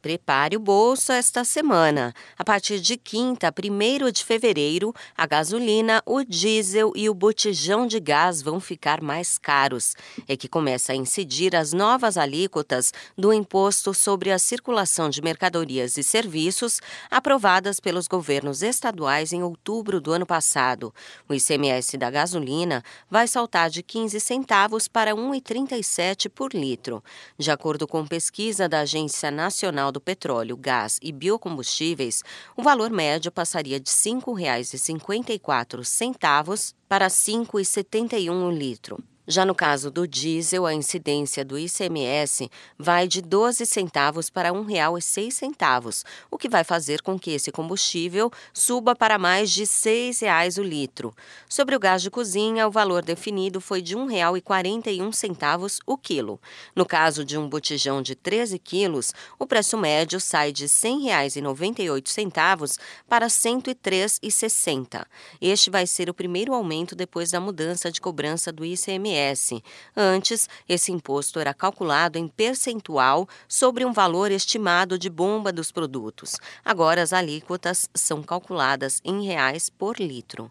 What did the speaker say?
Prepare o bolso esta semana. A partir de quinta, 1 de fevereiro, a gasolina, o diesel e o botijão de gás vão ficar mais caros. É que começa a incidir as novas alíquotas do imposto sobre a circulação de mercadorias e serviços, aprovadas pelos governos estaduais em outubro do ano passado. O ICMS da gasolina vai saltar de 15 centavos para 1,37 por litro. De acordo com pesquisa da Agência Nacional Nacional do Petróleo, Gás e Biocombustíveis, o valor médio passaria de R$ 5,54 para R$ 5,71 o litro. Já no caso do diesel, a incidência do ICMS vai de 12 centavos para R$ 1,06, o que vai fazer com que esse combustível suba para mais de R$ 6,00 o litro. Sobre o gás de cozinha, o valor definido foi de R$ 1,41 o quilo. No caso de um botijão de 13 quilos, o preço médio sai de R$ 100,98 para R$ 103,60. Este vai ser o primeiro aumento depois da mudança de cobrança do ICMS ICMS. Antes, esse imposto era calculado em percentual sobre um valor estimado de bomba dos produtos. Agora, as alíquotas são calculadas em reais por litro.